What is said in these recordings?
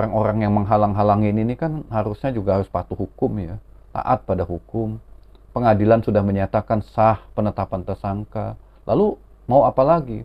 orang-orang yang menghalang-halangin ini kan harusnya juga harus patuh hukum ya, taat pada hukum. Pengadilan sudah menyatakan sah penetapan tersangka. Lalu mau apa lagi?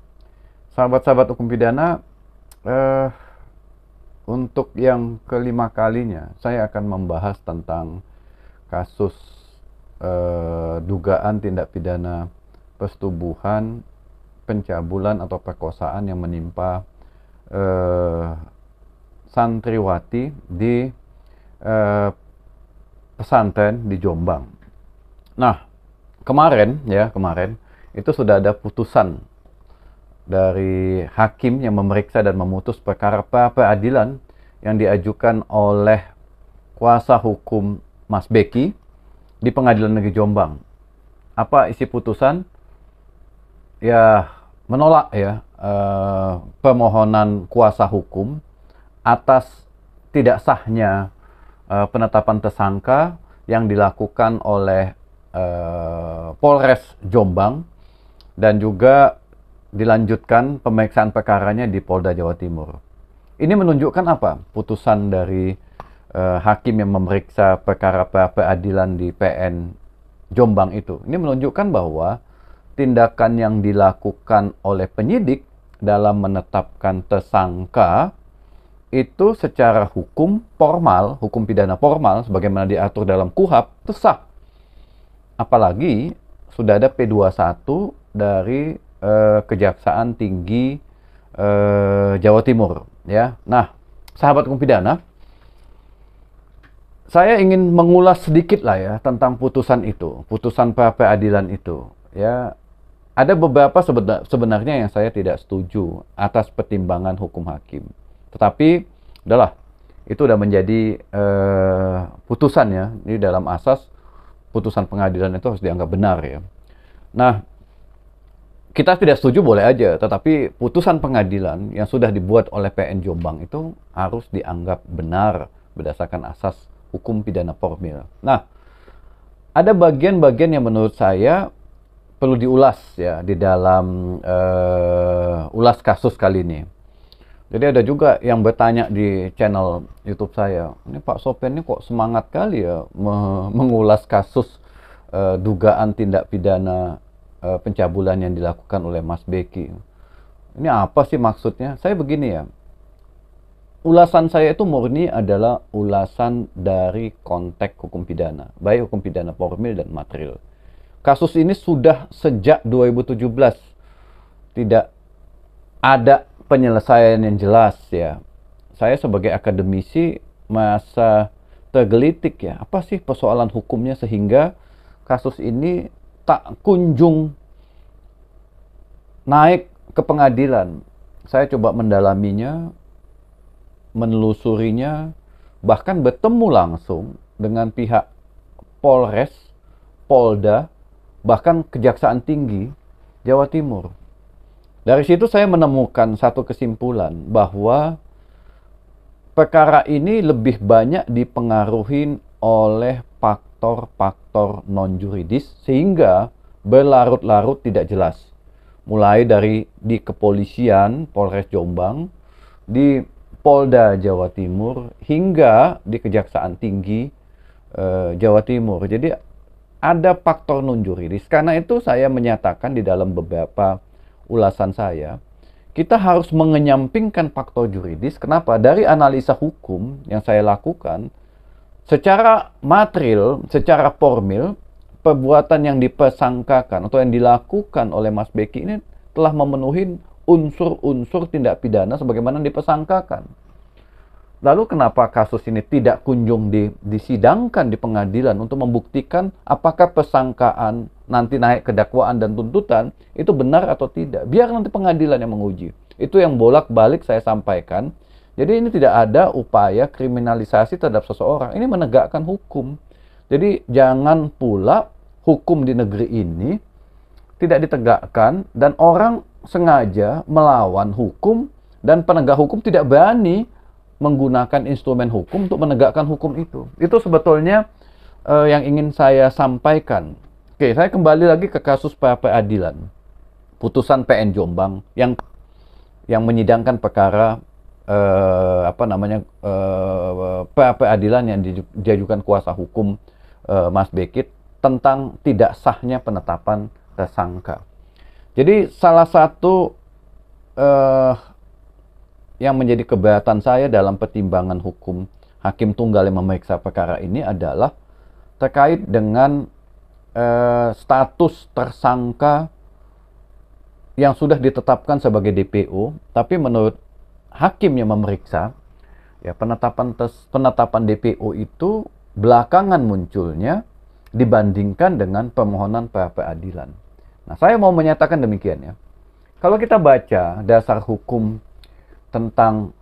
sahabat-sahabat hukum pidana, eh, untuk yang kelima kalinya saya akan membahas tentang kasus eh, dugaan tindak pidana persetubuhan, pencabulan atau perkosaan yang menimpa eh, santriwati di eh, pesantren di Jombang. Nah, kemarin ya kemarin itu sudah ada putusan dari hakim yang memeriksa dan memutus perkara peradilan yang diajukan oleh kuasa hukum Mas Beki di Pengadilan Negeri Jombang. Apa isi putusan? Ya, menolak ya eh, permohonan kuasa hukum atas tidak sahnya eh, penetapan tersangka yang dilakukan oleh eh, Polres Jombang dan juga dilanjutkan pemeriksaan perkaranya di Polda Jawa Timur. Ini menunjukkan apa? Putusan dari uh, hakim yang memeriksa perkara peradilan di PN Jombang itu. Ini menunjukkan bahwa tindakan yang dilakukan oleh penyidik dalam menetapkan tersangka itu secara hukum formal, hukum pidana formal sebagaimana diatur dalam KUHAP itu Apalagi sudah ada P21 dari eh, Kejaksaan Tinggi eh, Jawa Timur ya. Nah, sahabat hukum pidana, saya ingin mengulas sedikit lah ya tentang putusan itu, putusan pra peradilan itu ya. Ada beberapa sebenarnya yang saya tidak setuju atas pertimbangan hukum hakim. Tetapi adalah itu sudah menjadi eh, putusan ya. Ini dalam asas putusan pengadilan itu harus dianggap benar ya. Nah, kita tidak setuju boleh aja, tetapi putusan pengadilan yang sudah dibuat oleh PN Jombang itu harus dianggap benar berdasarkan asas hukum pidana formil. Nah, ada bagian-bagian yang menurut saya perlu diulas ya di dalam uh, ulas kasus kali ini. Jadi ada juga yang bertanya di channel YouTube saya, ini Pak Sofian ini kok semangat kali ya mengulas kasus uh, dugaan tindak pidana uh, pencabulan yang dilakukan oleh Mas Beki. Ini apa sih maksudnya? Saya begini ya. Ulasan saya itu murni adalah ulasan dari konteks hukum pidana, baik hukum pidana formil dan material. Kasus ini sudah sejak 2017 tidak ada penyelesaian yang jelas ya. Saya sebagai akademisi masa tergelitik ya, apa sih persoalan hukumnya sehingga kasus ini tak kunjung naik ke pengadilan. Saya coba mendalaminya, menelusurinya, bahkan bertemu langsung dengan pihak Polres, Polda, bahkan Kejaksaan Tinggi Jawa Timur. Dari situ saya menemukan satu kesimpulan bahwa perkara ini lebih banyak dipengaruhi oleh faktor-faktor non-juridis sehingga berlarut-larut tidak jelas. Mulai dari di kepolisian Polres Jombang, di Polda Jawa Timur hingga di Kejaksaan Tinggi eh, Jawa Timur. Jadi ada faktor non juridis. Karena itu saya menyatakan di dalam beberapa ulasan saya, kita harus mengenyampingkan faktor juridis. Kenapa? Dari analisa hukum yang saya lakukan, Secara material, secara formil, perbuatan yang dipersangkakan atau yang dilakukan oleh Mas Beki ini telah memenuhi unsur-unsur tindak pidana sebagaimana dipersangkakan. Lalu kenapa kasus ini tidak kunjung di, disidangkan di pengadilan untuk membuktikan apakah pesangkaan nanti naik ke dakwaan dan tuntutan itu benar atau tidak. Biar nanti pengadilan yang menguji. Itu yang bolak-balik saya sampaikan jadi ini tidak ada upaya kriminalisasi terhadap seseorang. Ini menegakkan hukum. Jadi jangan pula hukum di negeri ini tidak ditegakkan dan orang sengaja melawan hukum dan penegak hukum tidak berani menggunakan instrumen hukum untuk menegakkan hukum itu. Itu sebetulnya uh, yang ingin saya sampaikan. Oke, saya kembali lagi ke kasus pra peradilan. Putusan PN Jombang yang yang menyidangkan perkara eh, apa namanya eh, peradilan yang diajukan kuasa hukum eh, Mas Bekit tentang tidak sahnya penetapan tersangka. Jadi salah satu eh, yang menjadi keberatan saya dalam pertimbangan hukum hakim tunggal yang memeriksa perkara ini adalah terkait dengan eh, status tersangka yang sudah ditetapkan sebagai DPO, tapi menurut hakim yang memeriksa, ya penetapan tes, penetapan DPO itu belakangan munculnya dibandingkan dengan permohonan pra peradilan. Nah, saya mau menyatakan demikian ya. Kalau kita baca dasar hukum tentang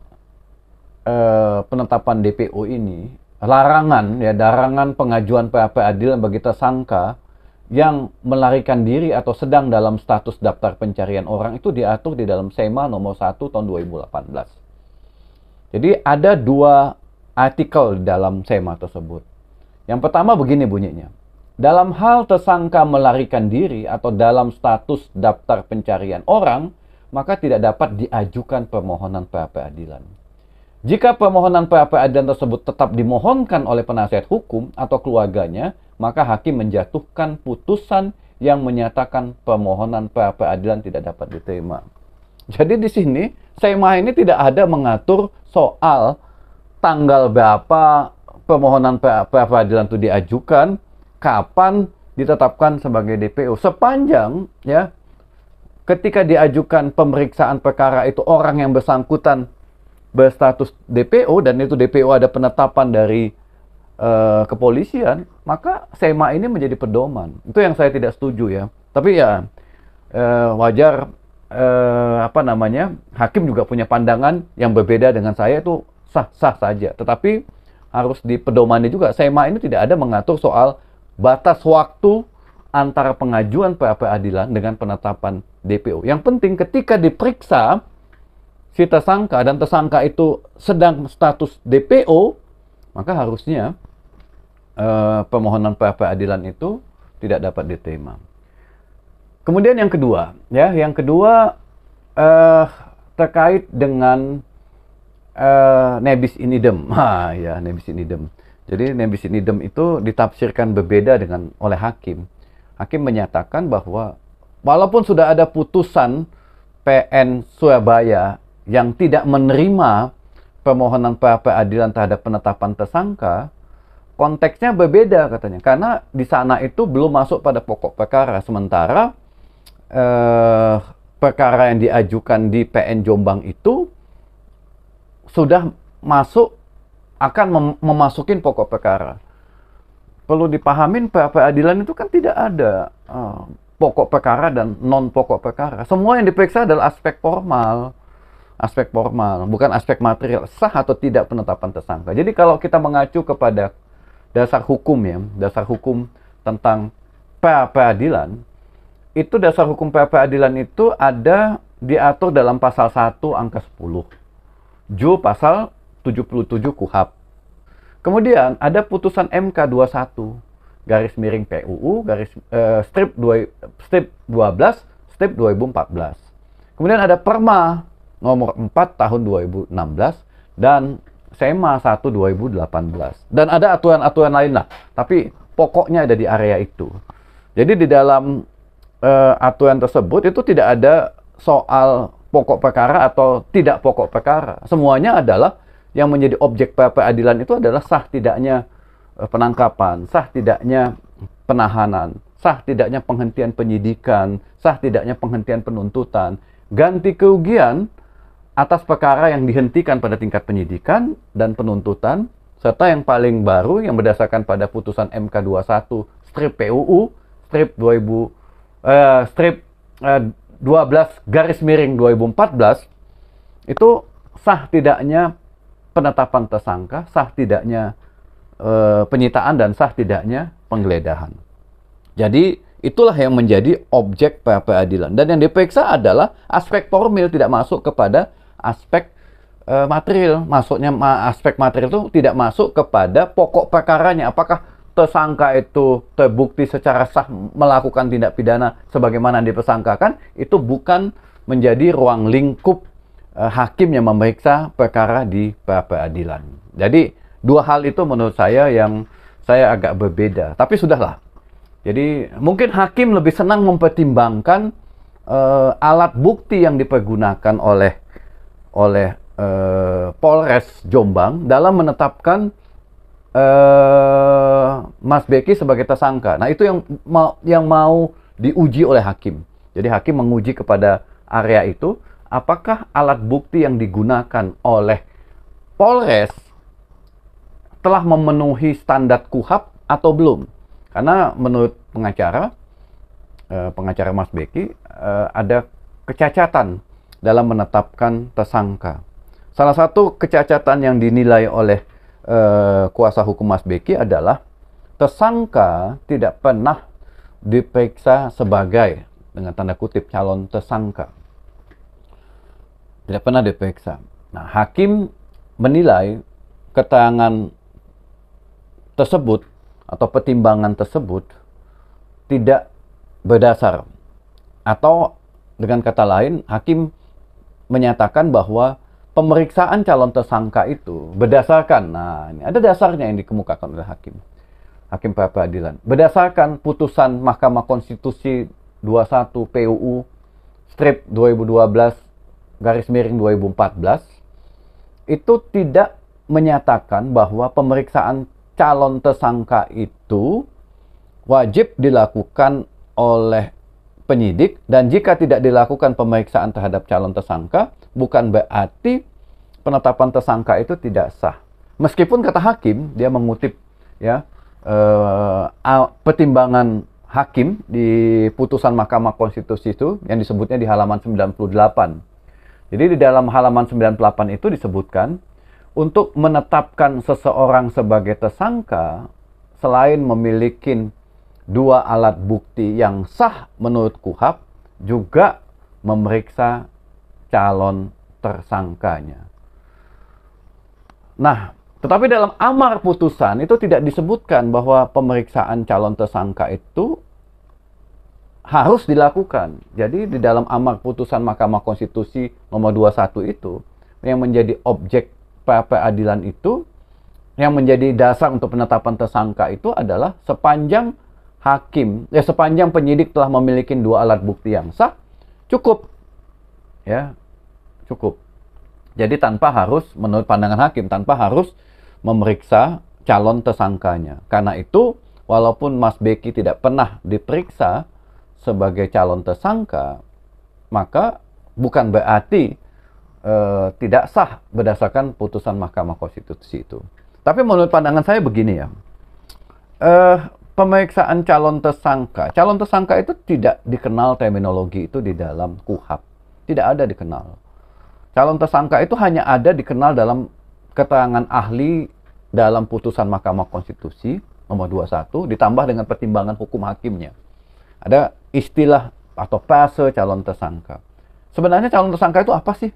eh, penetapan DPO ini, larangan ya darangan pengajuan pra peradilan bagi tersangka yang melarikan diri atau sedang dalam status daftar pencarian orang itu diatur di dalam SEMA nomor 1 tahun 2018. Jadi ada dua artikel dalam SEMA tersebut. Yang pertama begini bunyinya. Dalam hal tersangka melarikan diri atau dalam status daftar pencarian orang, maka tidak dapat diajukan permohonan pra peradilan. Jika permohonan pra peradilan tersebut tetap dimohonkan oleh penasihat hukum atau keluarganya, maka hakim menjatuhkan putusan yang menyatakan permohonan pra peradilan tidak dapat diterima. Jadi di sini SEMA ini tidak ada mengatur soal tanggal berapa permohonan pra peradilan itu diajukan, kapan ditetapkan sebagai DPO. Sepanjang ya ketika diajukan pemeriksaan perkara itu orang yang bersangkutan berstatus DPO dan itu DPO ada penetapan dari uh, kepolisian, maka SEMA ini menjadi pedoman. Itu yang saya tidak setuju ya. Tapi ya uh, wajar uh, apa namanya hakim juga punya pandangan yang berbeda dengan saya itu sah-sah saja. Tetapi harus dipedomani juga. SEMA ini tidak ada mengatur soal batas waktu antara pengajuan pra peradilan dengan penetapan DPO. Yang penting ketika diperiksa si tersangka dan tersangka itu sedang status DPO, maka harusnya eh, pemohonan pra peradilan itu tidak dapat diterima. Kemudian yang kedua, ya, yang kedua eh, terkait dengan eh, nebis in idem. Ha, ya, nebis in idem. Jadi nebis in idem itu ditafsirkan berbeda dengan oleh hakim. Hakim menyatakan bahwa walaupun sudah ada putusan PN Surabaya yang tidak menerima permohonan pra peradilan terhadap penetapan tersangka, konteksnya berbeda katanya karena di sana itu belum masuk pada pokok perkara sementara eh, perkara yang diajukan di PN Jombang itu sudah masuk akan mem memasukin pokok perkara perlu dipahamin pra peradilan itu kan tidak ada eh, pokok perkara dan non pokok perkara semua yang diperiksa adalah aspek formal aspek formal bukan aspek material sah atau tidak penetapan tersangka jadi kalau kita mengacu kepada dasar hukum ya, dasar hukum tentang peradilan itu dasar hukum peradilan itu ada diatur dalam pasal 1 angka 10. Ju pasal 77 KUHAP. Kemudian ada putusan MK 21 garis miring PUU garis eh, strip 2 strip 12 strip 2014. Kemudian ada Perma nomor 4 tahun 2016 dan SEMA 1 2018. Dan ada aturan-aturan lain lah, tapi pokoknya ada di area itu. Jadi di dalam uh, aturan tersebut itu tidak ada soal pokok perkara atau tidak pokok perkara. Semuanya adalah yang menjadi objek peradilan itu adalah sah tidaknya eh, penangkapan, sah tidaknya penahanan, sah tidaknya penghentian penyidikan, sah tidaknya penghentian penuntutan, ganti kerugian atas perkara yang dihentikan pada tingkat penyidikan dan penuntutan, serta yang paling baru yang berdasarkan pada putusan MK 21 strip PUU strip 2000 eh, strip eh, 12 garis miring 2014 itu sah tidaknya penetapan tersangka, sah tidaknya eh, penyitaan dan sah tidaknya penggeledahan. Jadi itulah yang menjadi objek pra peradilan dan yang diperiksa adalah aspek formil tidak masuk kepada E, aspek material. Masuknya aspek material itu tidak masuk kepada pokok perkaranya. Apakah tersangka itu terbukti secara sah melakukan tindak pidana sebagaimana dipersangkakan itu bukan menjadi ruang lingkup e, hakim yang memeriksa perkara di pra peradilan. Jadi dua hal itu menurut saya yang saya agak berbeda. Tapi sudahlah. Jadi mungkin hakim lebih senang mempertimbangkan uh, alat bukti yang dipergunakan oleh oleh eh, Polres Jombang dalam menetapkan eh, Mas Beki sebagai tersangka. Nah itu yang mau yang mau diuji oleh hakim. Jadi hakim menguji kepada area itu apakah alat bukti yang digunakan oleh Polres telah memenuhi standar kuhap atau belum. Karena menurut pengacara, eh, pengacara Mas Beki, eh, ada kecacatan dalam menetapkan tersangka. Salah satu kecacatan yang dinilai oleh eh, kuasa hukum Mas Beki adalah tersangka tidak pernah diperiksa sebagai dengan tanda kutip calon tersangka. Tidak pernah diperiksa. Nah, hakim menilai keterangan tersebut atau pertimbangan tersebut tidak berdasar atau dengan kata lain hakim menyatakan bahwa pemeriksaan calon tersangka itu berdasarkan, nah ini ada dasarnya yang dikemukakan oleh hakim, hakim pra peradilan, berdasarkan putusan Mahkamah Konstitusi 21 PUU strip 2012 garis miring 2014 itu tidak menyatakan bahwa pemeriksaan calon tersangka itu wajib dilakukan oleh penyidik dan jika tidak dilakukan pemeriksaan terhadap calon tersangka bukan berarti penetapan tersangka itu tidak sah. Meskipun kata hakim dia mengutip ya eh, pertimbangan hakim di putusan Mahkamah Konstitusi itu yang disebutnya di halaman 98. Jadi di dalam halaman 98 itu disebutkan untuk menetapkan seseorang sebagai tersangka selain memiliki dua alat bukti yang sah menurut KUHAP juga memeriksa calon tersangkanya. Nah, tetapi dalam amar putusan itu tidak disebutkan bahwa pemeriksaan calon tersangka itu harus dilakukan. Jadi di dalam amar putusan Mahkamah Konstitusi nomor 21 itu yang menjadi objek peradilan itu yang menjadi dasar untuk penetapan tersangka itu adalah sepanjang hakim ya sepanjang penyidik telah memiliki dua alat bukti yang sah cukup ya cukup jadi tanpa harus menurut pandangan hakim tanpa harus memeriksa calon tersangkanya karena itu walaupun Mas Beki tidak pernah diperiksa sebagai calon tersangka maka bukan berarti e, tidak sah berdasarkan putusan Mahkamah Konstitusi itu tapi menurut pandangan saya begini ya eh, pemeriksaan calon tersangka. Calon tersangka itu tidak dikenal terminologi itu di dalam KUHAP. Tidak ada dikenal. Calon tersangka itu hanya ada dikenal dalam keterangan ahli dalam putusan Mahkamah Konstitusi nomor 21 ditambah dengan pertimbangan hukum hakimnya. Ada istilah atau fase calon tersangka. Sebenarnya calon tersangka itu apa sih?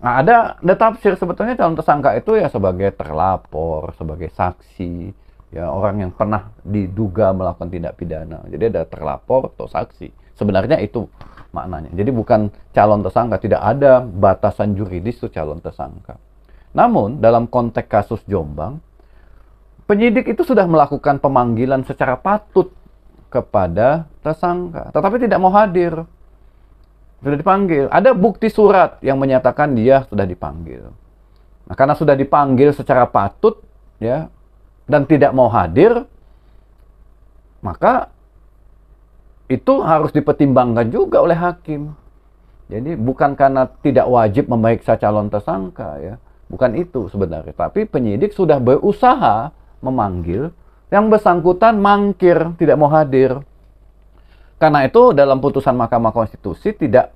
Nah, ada, ada tafsir sebetulnya calon tersangka itu ya sebagai terlapor, sebagai saksi, ya orang yang pernah diduga melakukan tindak pidana. Jadi ada terlapor atau saksi. Sebenarnya itu maknanya. Jadi bukan calon tersangka, tidak ada batasan juridis itu calon tersangka. Namun dalam konteks kasus Jombang, penyidik itu sudah melakukan pemanggilan secara patut kepada tersangka, tetapi tidak mau hadir. Sudah dipanggil. Ada bukti surat yang menyatakan dia sudah dipanggil. Nah, karena sudah dipanggil secara patut, ya dan tidak mau hadir, maka itu harus dipertimbangkan juga oleh hakim. Jadi bukan karena tidak wajib memeriksa calon tersangka ya, bukan itu sebenarnya. Tapi penyidik sudah berusaha memanggil yang bersangkutan mangkir, tidak mau hadir. Karena itu dalam putusan Mahkamah Konstitusi tidak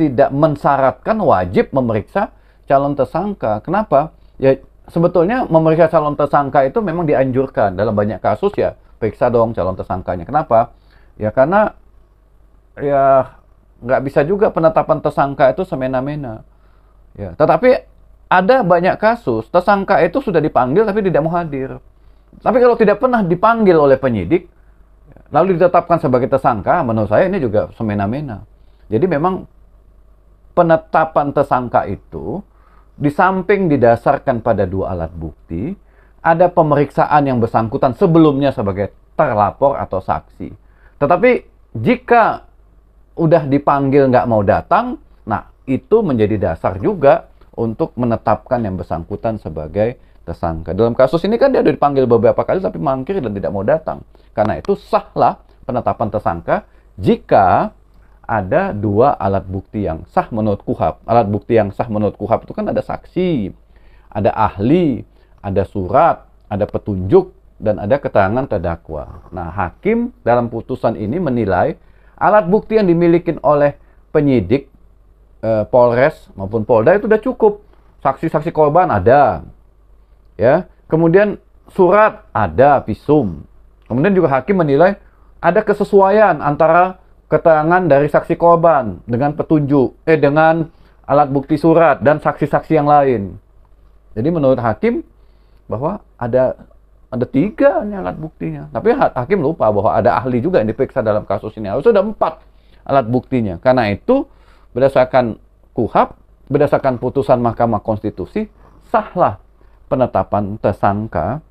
tidak mensyaratkan wajib memeriksa calon tersangka. Kenapa? Ya sebetulnya memeriksa calon tersangka itu memang dianjurkan dalam banyak kasus ya periksa dong calon tersangkanya. Kenapa? Ya karena ya nggak bisa juga penetapan tersangka itu semena-mena. Ya, tetapi ada banyak kasus tersangka itu sudah dipanggil tapi tidak mau hadir. Tapi kalau tidak pernah dipanggil oleh penyidik, lalu ditetapkan sebagai tersangka, menurut saya ini juga semena-mena. Jadi memang penetapan tersangka itu di samping didasarkan pada dua alat bukti, ada pemeriksaan yang bersangkutan sebelumnya sebagai terlapor atau saksi. Tetapi jika udah dipanggil nggak mau datang, nah itu menjadi dasar juga untuk menetapkan yang bersangkutan sebagai tersangka. Dalam kasus ini kan dia udah dipanggil beberapa kali tapi mangkir dan tidak mau datang. Karena itu sahlah penetapan tersangka jika ada dua alat bukti yang sah menurut kuhab. Alat bukti yang sah menurut kuhab itu kan ada saksi, ada ahli, ada surat, ada petunjuk, dan ada keterangan terdakwa. Nah, hakim dalam putusan ini menilai alat bukti yang dimiliki oleh penyidik eh, Polres maupun Polda itu sudah cukup. Saksi-saksi korban ada. Ya. Kemudian surat ada visum. Kemudian juga hakim menilai ada kesesuaian antara keterangan dari saksi korban dengan petunjuk eh dengan alat bukti surat dan saksi-saksi yang lain. Jadi menurut hakim bahwa ada ada tiga nih alat buktinya. Tapi hakim lupa bahwa ada ahli juga yang diperiksa dalam kasus ini. Harusnya ada empat alat buktinya. Karena itu berdasarkan Kuhap berdasarkan putusan Mahkamah Konstitusi, sahlah penetapan tersangka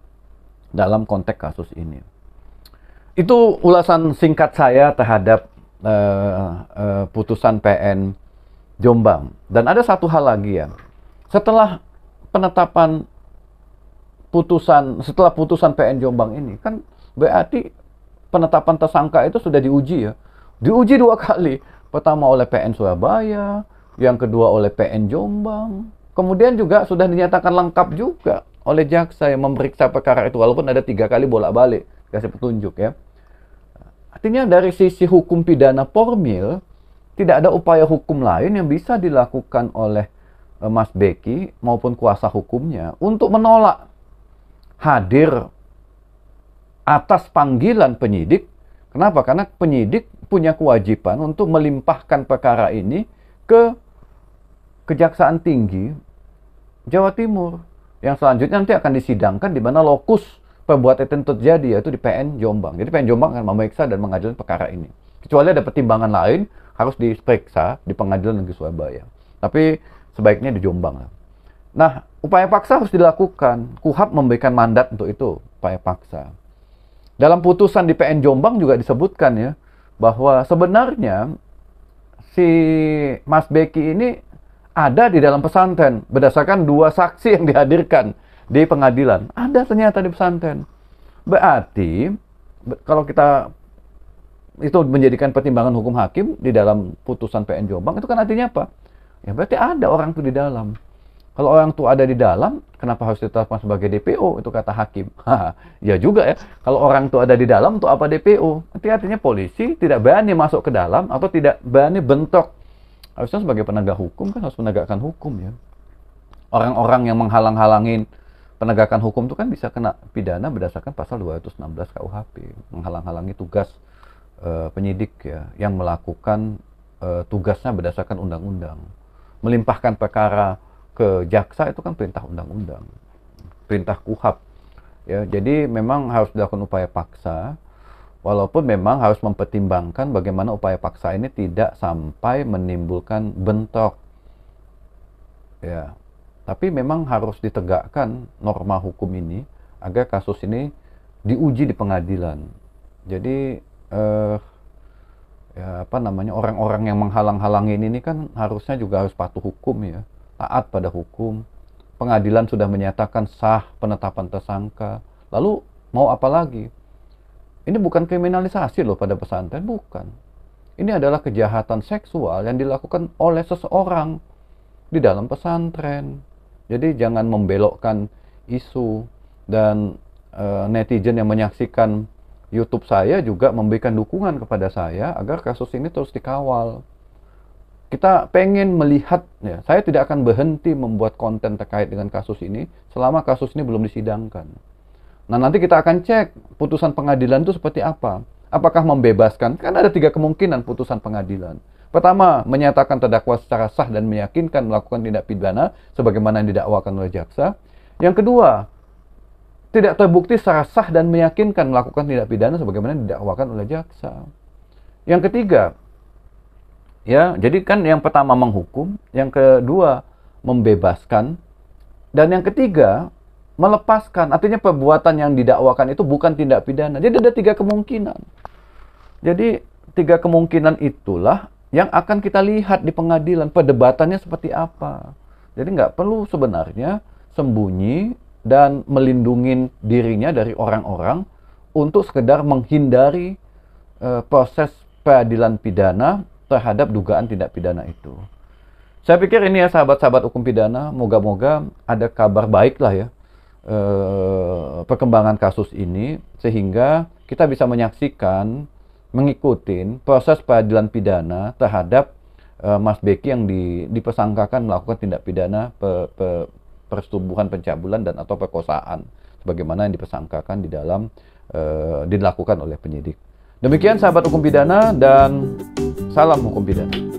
dalam konteks kasus ini. Itu ulasan singkat saya terhadap uh, uh, putusan PN Jombang. Dan ada satu hal lagi ya. Setelah penetapan putusan setelah putusan PN Jombang ini kan berarti penetapan tersangka itu sudah diuji ya. Diuji dua kali. Pertama oleh PN Surabaya, yang kedua oleh PN Jombang. Kemudian juga sudah dinyatakan lengkap juga oleh jaksa yang memeriksa perkara itu walaupun ada tiga kali bolak-balik kasih petunjuk ya. Artinya dari sisi hukum pidana formil, tidak ada upaya hukum lain yang bisa dilakukan oleh eh, Mas Beki maupun kuasa hukumnya untuk menolak hadir atas panggilan penyidik. Kenapa? Karena penyidik punya kewajiban untuk melimpahkan perkara ini ke Kejaksaan Tinggi Jawa Timur yang selanjutnya nanti akan disidangkan di mana lokus pembuat itu terjadi yaitu di PN Jombang. Jadi PN Jombang akan memeriksa dan mengajukan perkara ini. Kecuali ada pertimbangan lain harus diperiksa di Pengadilan Negeri Surabaya. Tapi sebaiknya di Jombang. Nah, upaya paksa harus dilakukan. KUHAP memberikan mandat untuk itu, upaya paksa. Dalam putusan di PN Jombang juga disebutkan ya, bahwa sebenarnya si Mas Beki ini ada di dalam pesantren berdasarkan dua saksi yang dihadirkan di pengadilan. Ada ternyata di pesantren. Berarti kalau kita itu menjadikan pertimbangan hukum hakim di dalam putusan PN Jombang itu kan artinya apa? Ya berarti ada orang tuh di dalam. Kalau orang tuh ada di dalam, kenapa harus ditetapkan sebagai DPO? Itu kata hakim. ya juga ya. Kalau orang tuh ada di dalam, untuk apa DPO? Itu artinya polisi tidak berani masuk ke dalam atau tidak berani bentok Harusnya sebagai penegak hukum kan harus menegakkan hukum ya. Orang-orang yang menghalang-halangin penegakan hukum itu kan bisa kena pidana berdasarkan pasal 216 KUHP menghalang-halangi tugas e, penyidik ya yang melakukan e, tugasnya berdasarkan undang-undang melimpahkan perkara ke jaksa itu kan perintah undang-undang perintah KUHAP ya jadi memang harus dilakukan upaya paksa walaupun memang harus mempertimbangkan bagaimana upaya paksa ini tidak sampai menimbulkan bentrok ya tapi memang harus ditegakkan norma hukum ini agar kasus ini diuji di pengadilan. Jadi eh, ya apa namanya orang-orang yang menghalang-halangi ini kan harusnya juga harus patuh hukum ya, taat pada hukum. Pengadilan sudah menyatakan sah penetapan tersangka. Lalu mau apa lagi? Ini bukan kriminalisasi loh pada pesantren, bukan. Ini adalah kejahatan seksual yang dilakukan oleh seseorang di dalam pesantren. Jadi jangan membelokkan isu dan e, netizen yang menyaksikan YouTube saya juga memberikan dukungan kepada saya agar kasus ini terus dikawal. Kita pengen melihat, ya, saya tidak akan berhenti membuat konten terkait dengan kasus ini selama kasus ini belum disidangkan. Nah nanti kita akan cek putusan pengadilan itu seperti apa. Apakah membebaskan? Kan ada tiga kemungkinan putusan pengadilan. Pertama, menyatakan terdakwa secara sah dan meyakinkan melakukan tindak pidana sebagaimana yang didakwakan oleh jaksa. Yang kedua, tidak terbukti secara sah dan meyakinkan melakukan tindak pidana sebagaimana didakwakan oleh jaksa. Yang ketiga, ya, jadi kan yang pertama menghukum, yang kedua membebaskan, dan yang ketiga melepaskan. Artinya perbuatan yang didakwakan itu bukan tindak pidana. Jadi ada tiga kemungkinan. Jadi tiga kemungkinan itulah yang akan kita lihat di pengadilan perdebatannya seperti apa. Jadi nggak perlu sebenarnya sembunyi dan melindungi dirinya dari orang-orang untuk sekedar menghindari e, proses peradilan pidana terhadap dugaan tindak pidana itu. Saya pikir ini ya sahabat-sahabat hukum pidana, moga-moga ada kabar baik lah ya e, perkembangan kasus ini sehingga kita bisa menyaksikan mengikuti proses peradilan pidana terhadap uh, Mas Beki yang di, dipersangkakan melakukan tindak pidana pe, pe, persetubuhan pencabulan dan atau perkosaan sebagaimana yang dipersangkakan di dalam uh, dilakukan oleh penyidik. Demikian sahabat hukum pidana dan salam hukum pidana.